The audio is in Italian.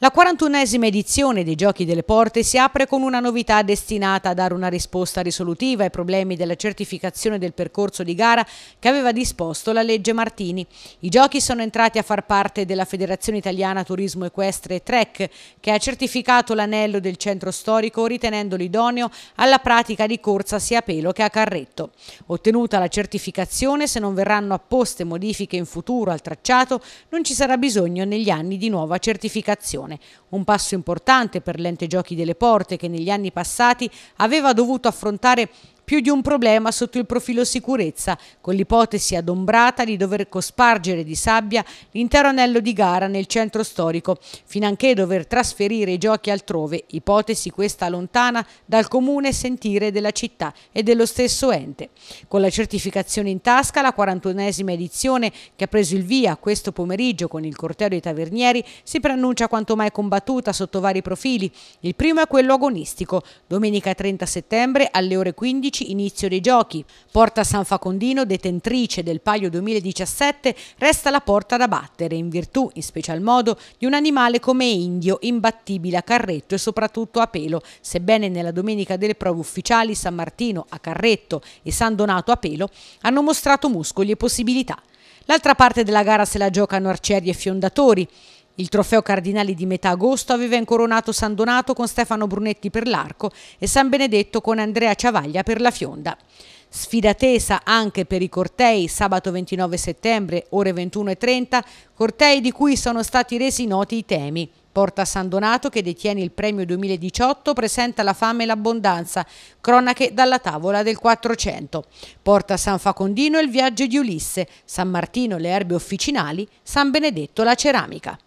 La 41esima edizione dei Giochi delle Porte si apre con una novità destinata a dare una risposta risolutiva ai problemi della certificazione del percorso di gara che aveva disposto la legge Martini. I giochi sono entrati a far parte della Federazione Italiana Turismo Equestre Trek che ha certificato l'anello del centro storico ritenendolo idoneo alla pratica di corsa sia a pelo che a carretto. Ottenuta la certificazione, se non verranno apposte modifiche in futuro al tracciato, non ci sarà bisogno negli anni di nuova certificazione. Nazione, un passo importante per l'ente giochi delle porte che negli anni passati aveva dovuto affrontare più di un problema sotto il profilo sicurezza, con l'ipotesi adombrata di dover cospargere di sabbia l'intero anello di gara nel centro storico, finanché dover trasferire i giochi altrove, ipotesi questa lontana dal comune sentire della città e dello stesso ente. Con la certificazione in tasca, la 41esima edizione che ha preso il via questo pomeriggio con il corteo dei tavernieri si preannuncia quanto mai combattuta sotto vari profili. Il primo è quello agonistico, domenica 30 settembre alle ore 15 2016 inizio dei giochi. Porta San Facondino, detentrice del Paio 2017, resta la porta da battere in virtù, in special modo, di un animale come Indio, imbattibile a carretto e soprattutto a pelo, sebbene nella domenica delle prove ufficiali San Martino a carretto e San Donato a pelo hanno mostrato muscoli e possibilità. L'altra parte della gara se la giocano arcieri e fiondatori. Il trofeo Cardinali di metà agosto aveva incoronato San Donato con Stefano Brunetti per l'arco e San Benedetto con Andrea Ciavaglia per la fionda. Sfida tesa anche per i cortei sabato 29 settembre, ore 21.30, cortei di cui sono stati resi noti i temi. Porta San Donato, che detiene il premio 2018, presenta la fame e l'abbondanza, cronache dalla tavola del 400. Porta San Facondino il viaggio di Ulisse, San Martino le erbe officinali, San Benedetto la ceramica.